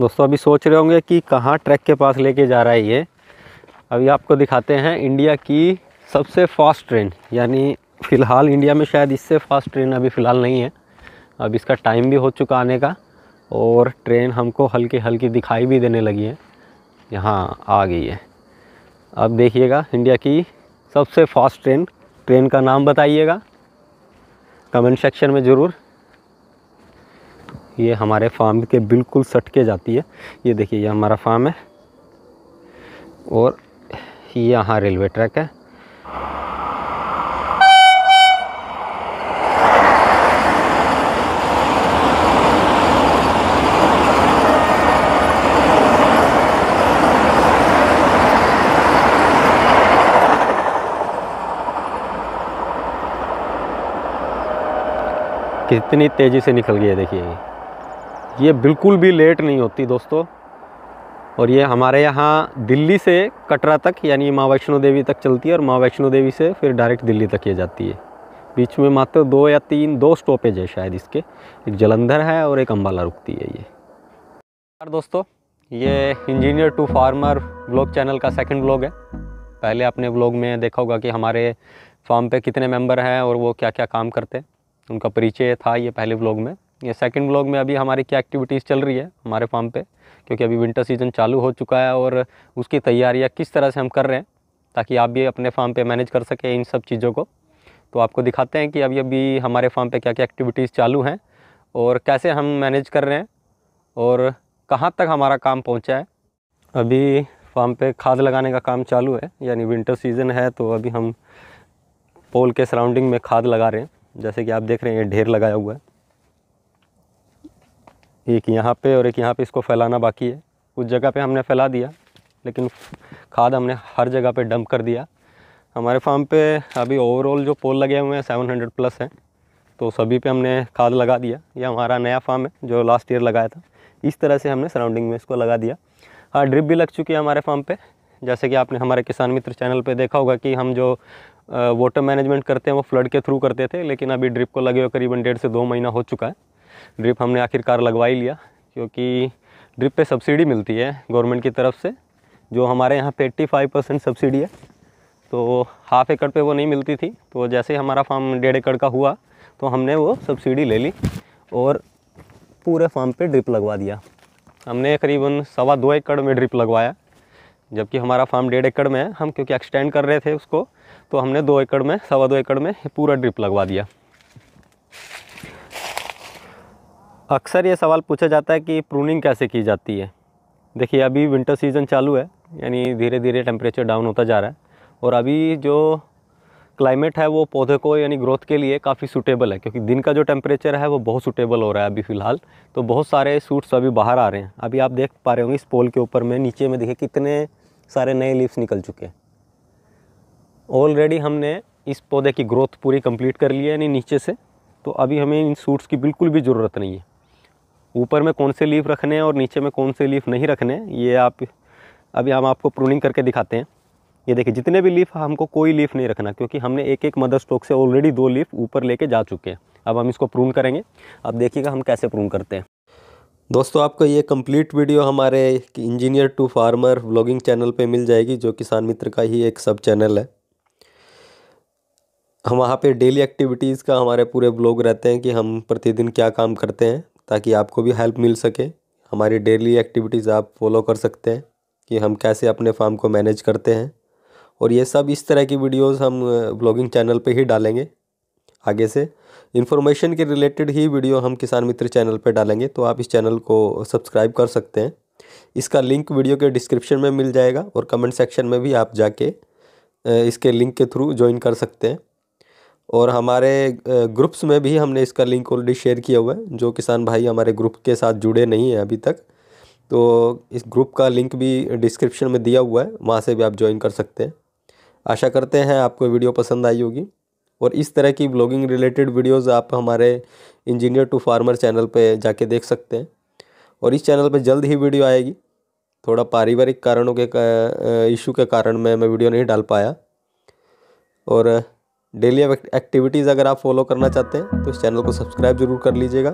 दोस्तों अभी सोच रहे होंगे कि कहाँ ट्रैक के पास लेके जा रहा है ये अभी आपको दिखाते हैं इंडिया की सबसे फास्ट ट्रेन यानी फ़िलहाल इंडिया में शायद इससे फास्ट ट्रेन अभी फ़िलहाल नहीं है अब इसका टाइम भी हो चुका आने का और ट्रेन हमको हल्की हल्की दिखाई भी देने लगी है यहाँ आ गई है अब देखिएगा इंडिया की सबसे फास्ट ट्रेन ट्रेन का नाम बताइएगा कमेंट सेक्शन में ज़रूर ये हमारे फार्म के बिल्कुल सट के जाती है ये देखिए ये हमारा फार्म है और ये यहाँ रेलवे ट्रैक है कितनी तेज़ी से निकल गई है देखिए ये बिल्कुल भी लेट नहीं होती दोस्तों और ये हमारे यहाँ दिल्ली से कटरा तक यानी माँ वैष्णो देवी तक चलती है और माँ वैष्णो देवी से फिर डायरेक्ट दिल्ली तक ये जाती है बीच में मात्र दो या तीन दो स्टॉपेज है शायद इसके एक जलंधर है और एक अम्बाला रुकती है ये यार दोस्तों ये engineer to farmer blog channel का सेकंड ब्लॉग है पहले आपने ब्लॉग में देखा होगा कि हमारे फार्म पे कितने मेंबर हैं और वो क्या क्या काम करते हैं उनका परिचय था ये पहले ब्लॉग में ये सेकंड ब्लॉग में अभी हमारी क्या एक्टिविटीज़ चल रही है हमारे फार्म पे क्योंकि अभी विंटर सीज़न चालू हो चुका है और उसकी तैयारियाँ किस तरह से हम कर रहे हैं ताकि आप भी अपने फार्म पे मैनेज कर सकें इन सब चीज़ों को तो आपको दिखाते हैं कि अभी अभी हमारे फार्म पर क्या क्या एक्टिविटीज़ चालू हैं और कैसे हम मैनेज कर रहे हैं और कहाँ तक हमारा काम पहुँचा है अभी फार्म पर खाद लगाने का काम चालू है यानी विंटर सीज़न है तो अभी हम पोल के सराउंडिंग में खाद लगा रहे हैं जैसे कि आप देख रहे हैं ये ढेर लगाया हुआ है एक यहाँ पे और एक यहाँ पे इसको फैलाना बाकी है उस जगह पे हमने फैला दिया लेकिन खाद हमने हर जगह पे डंप कर दिया हमारे फार्म पे अभी ओवरऑल जो पोल लगे हुए हैं सेवन हंड्रेड प्लस हैं तो सभी पे हमने खाद लगा दिया ये हमारा नया फार्म है जो लास्ट ईयर लगाया था इस तरह से हमने सराउंडिंग में इसको लगा दिया हाँ ड्रिप भी लग चुकी है हमारे फार्म पर जैसे कि आपने हमारे किसान मित्र चैनल पर देखा होगा कि हम जो वाटर मैनेजमेंट करते हैं वो फ्लड के थ्रू करते थे लेकिन अभी ड्रिप को लगे हुए करीबन डेढ़ से दो महीना हो चुका है ड्रिप हमने आखिरकार लगवा ही लिया क्योंकि ड्रिप पे सब्सिडी मिलती है गवर्नमेंट की तरफ से जो हमारे यहाँ पे एट्टी फाइव परसेंट सब्सिडी है तो हाफ एकड़ पे वो नहीं मिलती थी तो जैसे ही हमारा फार्म डेढ़ एकड़ का हुआ तो हमने वो सब्सिडी ले ली और पूरे फार्म पे ड्रिप लगवा दिया हमने करीबन सवा दो एकड़ में ड्रिप लगवाया जबकि हमारा फार्म डेढ़ एकड़ में है हम क्योंकि एक्सटेंड कर रहे थे उसको तो हमने दो एकड़ में सवा दो एकड़ में पूरा ड्रिप लगवा दिया अक्सर ये सवाल पूछा जाता है कि प्रूनिंग कैसे की जाती है देखिए अभी विंटर सीज़न चालू है यानी धीरे धीरे टेम्परेचर डाउन होता जा रहा है और अभी जो क्लाइमेट है वो पौधे को यानी ग्रोथ के लिए काफ़ी सूटेबल है क्योंकि दिन का जो टेम्परेचर है वो बहुत सूटेबल हो रहा है अभी फ़िलहाल तो बहुत सारे सूट्स अभी बाहर आ रहे हैं अभी आप देख पा रहे होंगे इस पोल के ऊपर में नीचे में देखिए कितने सारे नए लीव्स निकल चुके हैं ऑलरेडी हमने इस पौधे की ग्रोथ पूरी कंप्लीट कर ली है यानी नीचे से तो अभी हमें इन सूट्स की बिल्कुल भी ज़रूरत नहीं है ऊपर में कौन से लीफ रखने हैं और नीचे में कौन से लीफ नहीं रखने हैं ये आप अभी हम आपको प्रूनिंग करके दिखाते हैं ये देखिए जितने भी लीफ हमको कोई लीफ नहीं रखना क्योंकि हमने एक एक मदर स्टोक से ऑलरेडी दो लीफ ऊपर लेके जा चुके हैं अब हम इसको प्रून करेंगे अब देखिएगा हम कैसे प्रून करते हैं दोस्तों आपको ये कंप्लीट वीडियो हमारे engineer to farmer vlogging channel पे मिल जाएगी जो किसान मित्र का ही एक सब चैनल है हम वहाँ पे डेली एक्टिविटीज़ का हमारे पूरे ब्लॉग रहते हैं कि हम प्रतिदिन क्या काम करते हैं ताकि आपको भी हेल्प मिल सके हमारी डेली एक्टिविटीज़ आप फॉलो कर सकते हैं कि हम कैसे अपने फार्म को मैनेज करते हैं और ये सब इस तरह की वीडियोस हम ब्लॉगिंग चैनल पे ही डालेंगे आगे से इन्फॉर्मेशन के रिलेटेड ही वीडियो हम किसान मित्र चैनल पे डालेंगे तो आप इस चैनल को सब्सक्राइब कर सकते हैं इसका लिंक वीडियो के डिस्क्रिप्शन में मिल जाएगा और कमेंट सेक्शन में भी आप जाके इसके लिंक के थ्रू ज्वाइन कर सकते हैं और हमारे ग्रुप्स में भी हमने इसका लिंक ऑलरेडी शेयर किया हुआ है जो किसान भाई हमारे ग्रुप के साथ जुड़े नहीं हैं अभी तक तो इस ग्रुप का लिंक भी डिस्क्रिप्शन में दिया हुआ है वहाँ से भी आप ज्वाइन कर सकते हैं आशा करते हैं आपको वीडियो पसंद आई होगी और इस तरह की ब्लॉगिंग रिलेटेड वीडियोस आप हमारे इंजीनियर टू फार्मर चैनल पे जाके देख सकते हैं और इस चैनल पे जल्द ही वीडियो आएगी थोड़ा पारिवारिक कारणों के इशू के कारण मैं मैं वीडियो नहीं डाल पाया और डेली एक्टिविटीज़ अगर आप फॉलो करना चाहते हैं तो इस चैनल को सब्सक्राइब जरूर कर लीजिएगा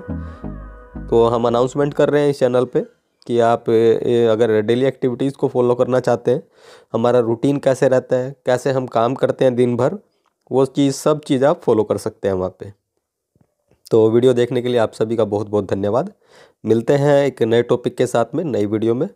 तो हम अनाउंसमेंट कर रहे हैं इस चैनल पे कि आप अगर डेली एक्टिविटीज़ को फॉलो करना चाहते हैं हमारा रूटीन कैसे रहता है कैसे हम काम करते हैं दिन भर वो चीज़ सब चीज़ आप फॉलो कर सकते हैं वहाँ पर तो वीडियो देखने के लिए आप सभी का बहुत बहुत धन्यवाद मिलते हैं एक नए टॉपिक के साथ में नई वीडियो में